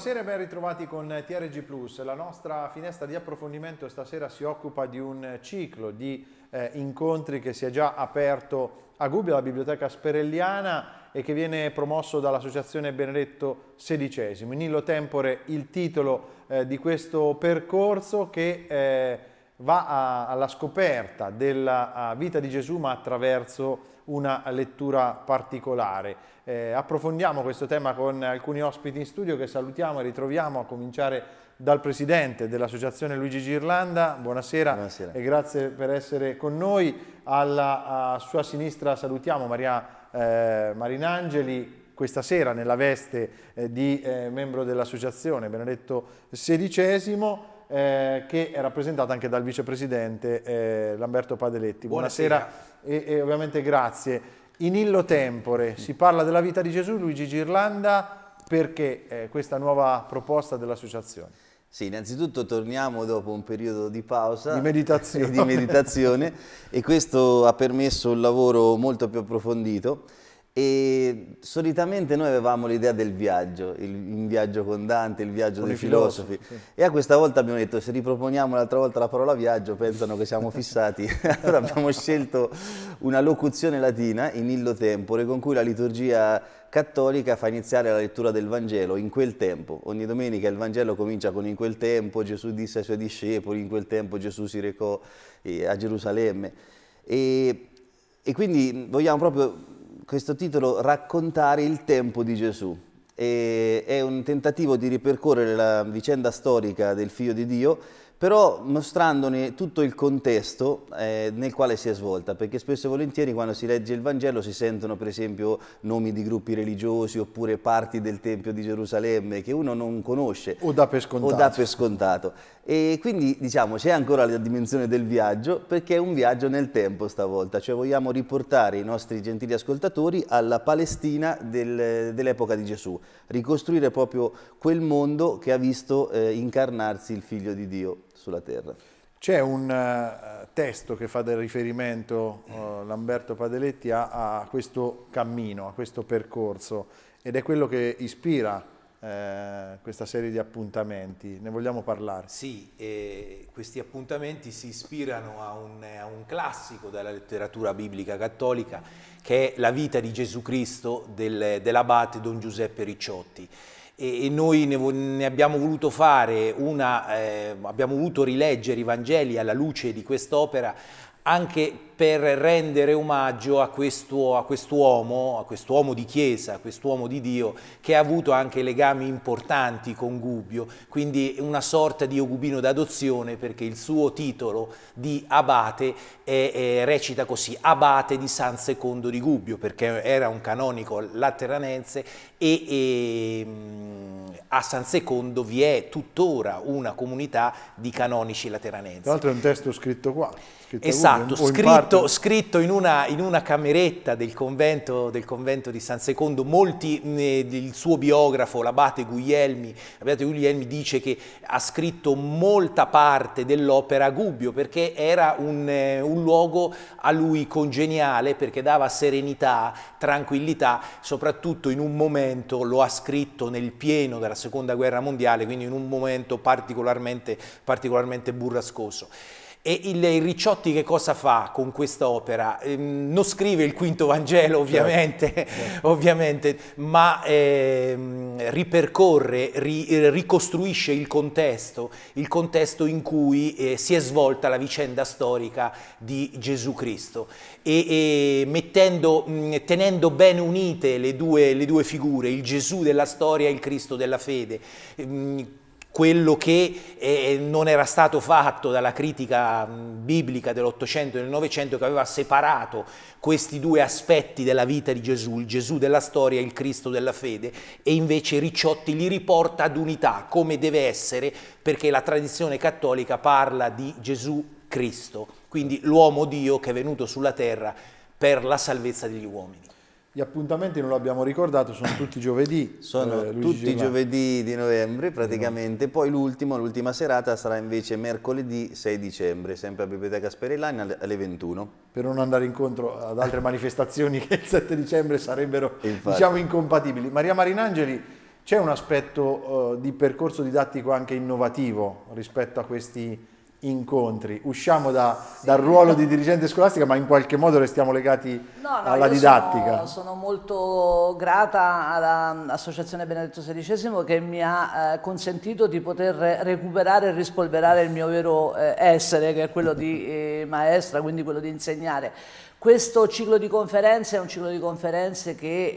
Buonasera e ben ritrovati con TRG Plus. La nostra finestra di approfondimento stasera si occupa di un ciclo di eh, incontri che si è già aperto a Gubbio, la Biblioteca Sperelliana e che viene promosso dall'Associazione Benedetto XVI. In illo tempore il titolo eh, di questo percorso che eh, va a, alla scoperta della vita di Gesù ma attraverso una lettura particolare. Eh, approfondiamo questo tema con alcuni ospiti in studio che salutiamo e ritroviamo a cominciare dal presidente dell'associazione Luigi Girlanda, buonasera, buonasera, e grazie per essere con noi. Alla sua sinistra salutiamo Maria eh, Marinangeli, questa sera nella veste eh, di eh, membro dell'associazione Benedetto XVI eh, che è rappresentata anche dal vicepresidente eh, Lamberto Padeletti. Buonasera, Buonasera. E, e, ovviamente grazie. In illo tempore si parla della vita di Gesù, Luigi Girlanda, perché eh, questa nuova proposta dell'associazione? Sì, innanzitutto torniamo dopo un periodo di pausa di meditazione. e di meditazione e questo ha permesso un lavoro molto più approfondito e solitamente noi avevamo l'idea del viaggio, il, il, viaggio con Dante, il viaggio con dei filosofi. filosofi. Sì. E a questa volta abbiamo detto, se riproponiamo un'altra volta la parola viaggio, pensano che siamo fissati. allora abbiamo scelto una locuzione latina, in illo tempore, con cui la liturgia cattolica fa iniziare la lettura del Vangelo in quel tempo. Ogni domenica il Vangelo comincia con in quel tempo Gesù disse ai suoi discepoli, in quel tempo Gesù si recò eh, a Gerusalemme. E, e quindi vogliamo proprio questo titolo Raccontare il tempo di Gesù. E è un tentativo di ripercorrere la vicenda storica del Figlio di Dio però mostrandone tutto il contesto eh, nel quale si è svolta, perché spesso e volentieri quando si legge il Vangelo si sentono per esempio nomi di gruppi religiosi oppure parti del Tempio di Gerusalemme che uno non conosce o dà per scontato. Dà per scontato. E quindi diciamo c'è ancora la dimensione del viaggio perché è un viaggio nel tempo stavolta, cioè vogliamo riportare i nostri gentili ascoltatori alla Palestina del, dell'epoca di Gesù, ricostruire proprio quel mondo che ha visto eh, incarnarsi il figlio di Dio sulla terra. C'è un uh, testo che fa del riferimento uh, Lamberto Padeletti a, a, questo cammino, a questo percorso ed è quello che ispira uh, questa serie di appuntamenti. Ne vogliamo parlare? Sì, eh, questi appuntamenti si ispirano a un, a un classico della letteratura biblica cattolica che è la vita di Gesù Cristo del, dell'abate Don Giuseppe Ricciotti e, noi ne, abbiamo voluto fare una, eh, abbiamo voluto rileggere i Vangeli alla luce di quest'opera anche per rendere omaggio a quest'uomo, quest a quest'uomo di chiesa, a quest'uomo di Dio, che ha avuto anche legami importanti con Gubbio, quindi una sorta di ogubino d'adozione perché il suo titolo di abate è, è, recita così, abate di San Secondo di Gubbio, perché era un canonico lateranense e, e mm, a San Secondo vi è tuttora una comunità di canonici lateranensi. Tra l'altro è un testo scritto qua. Scritto esatto, Gubbio, scritto scritto, scritto in, una, in, una, cameretta del convento, del convento di San Secondo, molti, eh, il suo biografo, l'abate Guglielmi, l'abate Guglielmi dice che ha scritto molta parte dell'opera a Gubbio perché era un, eh, un luogo a lui congeniale, perché dava serenità, tranquillità, soprattutto in un momento, lo ha scritto nel pieno della Seconda Guerra Mondiale, quindi in un momento particolarmente, particolarmente burrascoso. E il Ricciotti che cosa fa con questa opera? Ehm, non scrive il quinto Vangelo certo. ovviamente, certo, ovviamente ma ehm, ripercorre, ri, ricostruisce il contesto, il contesto in cui eh, si è svolta la vicenda storica di Gesù Cristo e, e mettendo, mh, tenendo ben unite le due, le due, figure, il Gesù della storia e il Cristo della fede. Mh, quello che eh, non era stato fatto dalla critica mh, mm, biblica dell'Ottocento e del Novecento che aveva separato questi due aspetti della vita di Gesù, il Gesù della storia e il Cristo della fede, e invece Ricciotti li riporta ad unità, come deve essere, perché la tradizione cattolica parla di Gesù Cristo, quindi l'uomo Dio che è venuto sulla terra per la salvezza degli uomini. Gli appuntamenti non l'abbiamo ricordato, sono tutti giovedì. Sono eh, tutti Giovanni. giovedì di novembre praticamente, no. Esatto. poi l'ultimo, l'ultima serata sarà invece mercoledì 6 dicembre, sempre a Biblioteca Sperellani alle 21. Per non andare incontro ad altre manifestazioni che il 7 dicembre sarebbero Infatti. diciamo incompatibili. Maria Marinangeli, c'è un aspetto uh, di percorso didattico anche innovativo rispetto a questi incontri, usciamo da, sì. dal ruolo di dirigente scolastica ma in qualche modo restiamo legati no, no, alla didattica. Sono, sono, molto grata all'Associazione mm, Benedetto XVI che mi ha eh, consentito di poter recuperare e rispolverare il mio vero eh, essere che è quello di eh, maestra, quindi quello di insegnare. Questo ciclo di conferenze è un ciclo di conferenze che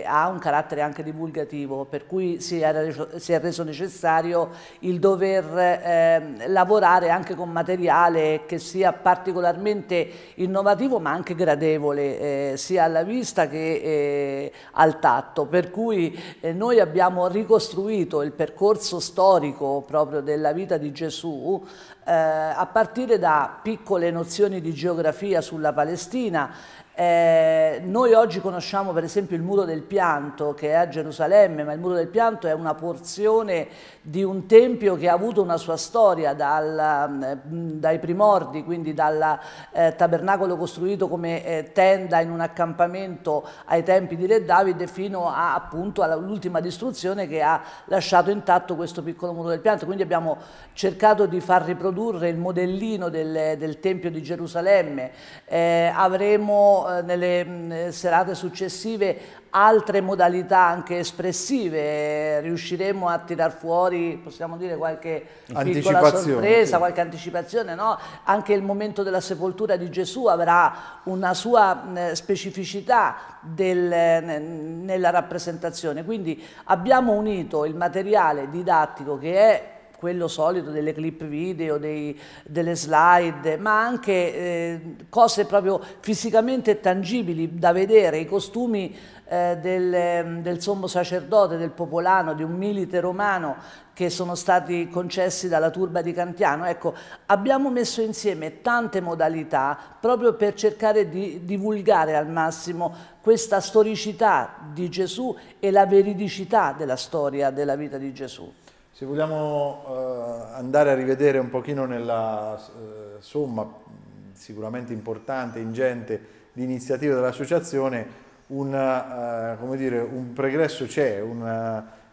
eh, ha un carattere anche divulgativo, per cui si è, reso, si è reso necessario il dover eh, lavorare anche anche con materiale che sia particolarmente innovativo ma anche gradevole eh, sia alla vista che eh, al tatto. Per cui eh, noi abbiamo ricostruito il percorso storico proprio della vita di Gesù eh, a partire da piccole nozioni di geografia sulla Palestina. Eh, noi oggi conosciamo per esempio il muro del pianto che è a Gerusalemme, ma il muro del pianto è una porzione di un tempio che ha avuto una sua storia dal, mm, dai primordi, quindi dal eh, tabernacolo costruito come eh, tenda in un accampamento ai tempi di Re Davide fino a, appunto all'ultima distruzione che ha lasciato intatto questo piccolo muro del pianto. Quindi abbiamo cercato di far riprodurre produrre il modellino del, del Tempio di Gerusalemme, eh, avremo eh, nelle mh, serate successive altre modalità anche espressive, eh, riusciremo a tirar fuori, possiamo dire, qualche piccola sorpresa, sì. qualche anticipazione, no? anche il momento della sepoltura di Gesù avrà una sua specificità del, nella rappresentazione, quindi abbiamo unito il materiale didattico che è quello solito delle clip video, dei, delle slide, ma anche eh, cose proprio fisicamente tangibili da vedere, i costumi eh, del, del sommo sacerdote, del popolano, di un milite romano che sono stati concessi dalla turba di Cantiano. Ecco, abbiamo messo insieme tante modalità proprio per cercare di divulgare al massimo questa storicità di Gesù e la veridicità della storia della vita di Gesù. Se vogliamo eh, andare a rivedere un pochino nella eh, somma sicuramente importante, ingente, di iniziative dell'associazione, un, eh, un pregresso c'è, un,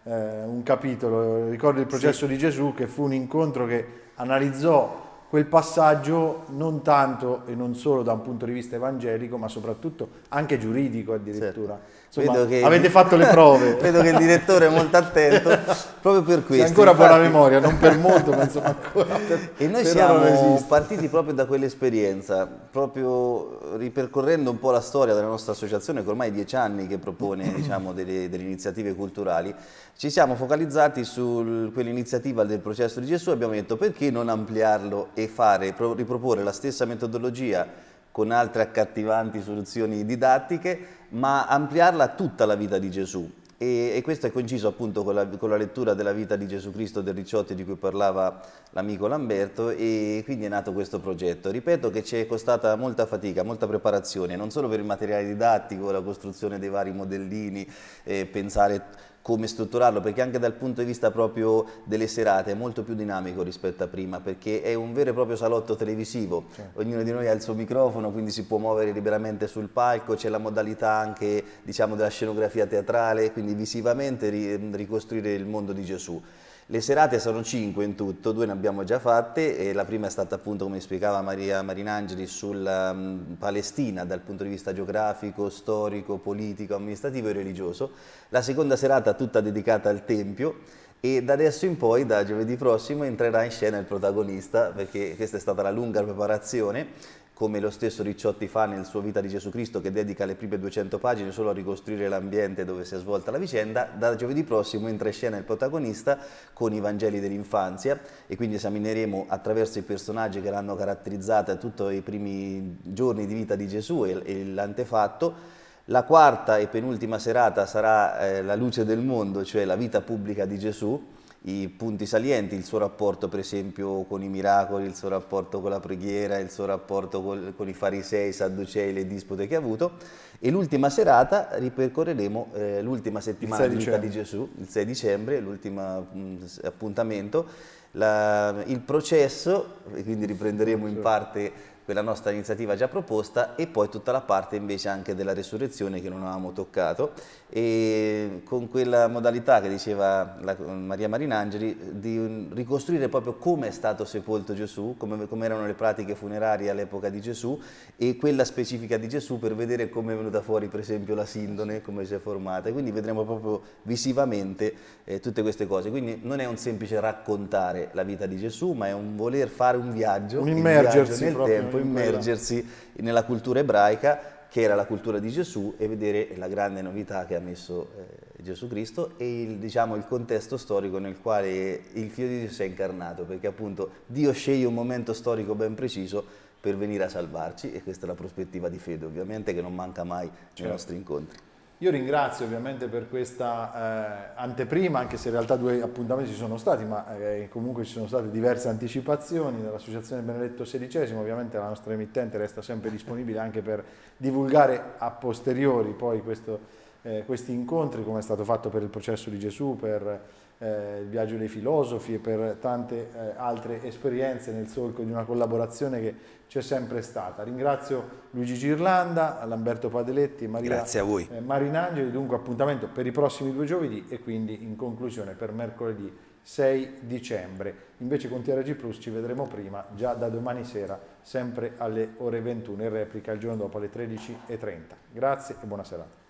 eh, un, capitolo. Ricordo il processo sì. di Gesù che fu un incontro che analizzò quel passaggio non tanto e non solo da un punto di vista evangelico, ma soprattutto anche giuridico addirittura. Certo. Insomma, che, avete fatto le prove. vedo che il direttore è molto attento, proprio per questo. C'è ancora infatti... buona memoria, non per molto, ma insomma ancora. e noi siamo partiti proprio da quell'esperienza, proprio ripercorrendo un po' la storia della nostra associazione, che ormai è dieci anni che propone diciamo, delle, delle, iniziative culturali, ci siamo focalizzati su quell'iniziativa del processo di Gesù e abbiamo detto perché non ampliarlo e fare, riproporre la stessa metodologia con altre accattivanti soluzioni didattiche ma ampliarla a tutta la vita di Gesù. E, e questo è coinciso appunto con la, con la, lettura della vita di Gesù Cristo del Ricciotti di cui parlava l'amico Lamberto e quindi è nato questo progetto. Ripeto che ci è costata molta fatica, molta preparazione, non solo per il materiale didattico, la costruzione dei vari modellini, eh, pensare come strutturarlo, perché anche dal punto di vista proprio delle serate è molto più dinamico rispetto a prima, perché è un vero e proprio salotto televisivo, cioè. ognuno di noi ha il suo microfono, quindi si può muovere liberamente sul palco, c'è la modalità anche diciamo, della scenografia teatrale, quindi visivamente ri ricostruire il mondo di Gesù. Le serate sono cinque in tutto, due ne abbiamo già fatte e la prima è stata appunto come spiegava Maria Marinangeli sulla um, Palestina dal punto di vista geografico, storico, politico, amministrativo e religioso. La seconda serata tutta dedicata al Tempio e da adesso in poi, da giovedì prossimo, entrerà in scena il protagonista perché questa è stata la lunga preparazione come lo stesso Ricciotti fa nel suo Vita di Gesù Cristo che dedica le prime 200 pagine solo a ricostruire l'ambiente dove si è svolta la vicenda, da giovedì prossimo entra in scena il protagonista con i Vangeli dell'infanzia e quindi esamineremo attraverso i personaggi che l'hanno caratterizzata tutti i primi giorni di vita di Gesù e, e l'antefatto la quarta e penultima serata sarà eh, la luce del mondo, cioè la vita pubblica di Gesù, i punti salienti, il suo rapporto per esempio con i miracoli, il suo rapporto con la preghiera, il suo rapporto col, con i farisei, i sadducei, le dispute che ha avuto e l'ultima serata ripercorreremo eh, l'ultima settimana di vita di Gesù, il 6 dicembre, l'ultimo mm, appuntamento, la, il processo, quindi riprenderemo in parte quella nostra iniziativa già proposta e poi tutta la parte invece anche della resurrezione che non avevamo toccato e con quella modalità che diceva la, Maria Marinangeli di ricostruire proprio come è stato sepolto Gesù, come, come erano le pratiche funerarie all'epoca di Gesù e quella specifica di Gesù per vedere come è venuta fuori per esempio la sindone, come si è formata e quindi vedremo proprio visivamente eh, tutte queste cose. Quindi non è un semplice raccontare la vita di Gesù ma è un voler fare un viaggio, un immergersi viaggio nel tempo tempo immergersi nella cultura ebraica che era la cultura di Gesù e vedere la grande novità che ha messo eh, Gesù Cristo e il, diciamo, il, contesto storico nel quale il figlio di Dio si è incarnato, perché appunto Dio sceglie un momento storico ben preciso per venire a salvarci e questa è la prospettiva di fede ovviamente che non manca mai certo. nei nostri incontri. Io ringrazio ovviamente per questa eh, anteprima, anche se in realtà due appuntamenti ci sono stati, ma eh, comunque ci sono state diverse anticipazioni dell'Associazione Benedetto XVI, ovviamente la nostra emittente resta sempre disponibile anche per divulgare a posteriori poi questo eh, questi incontri, come è stato fatto per il processo di Gesù, per eh, il viaggio dei filosofi e per tante eh, altre esperienze nel solco di una collaborazione che c'è sempre stata. Ringrazio Luigi Girlanda, Lamberto Padeletti e Maria eh, Marinangeli, dunque appuntamento per i prossimi due giovedì e quindi in conclusione per mercoledì 6 dicembre. Invece con TRG Plus ci vedremo prima, già da domani sera, sempre alle ore 21 in replica il giorno dopo alle 13.30. Grazie e buona serata.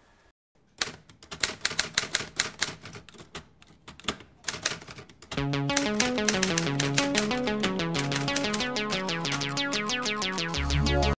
Thank you.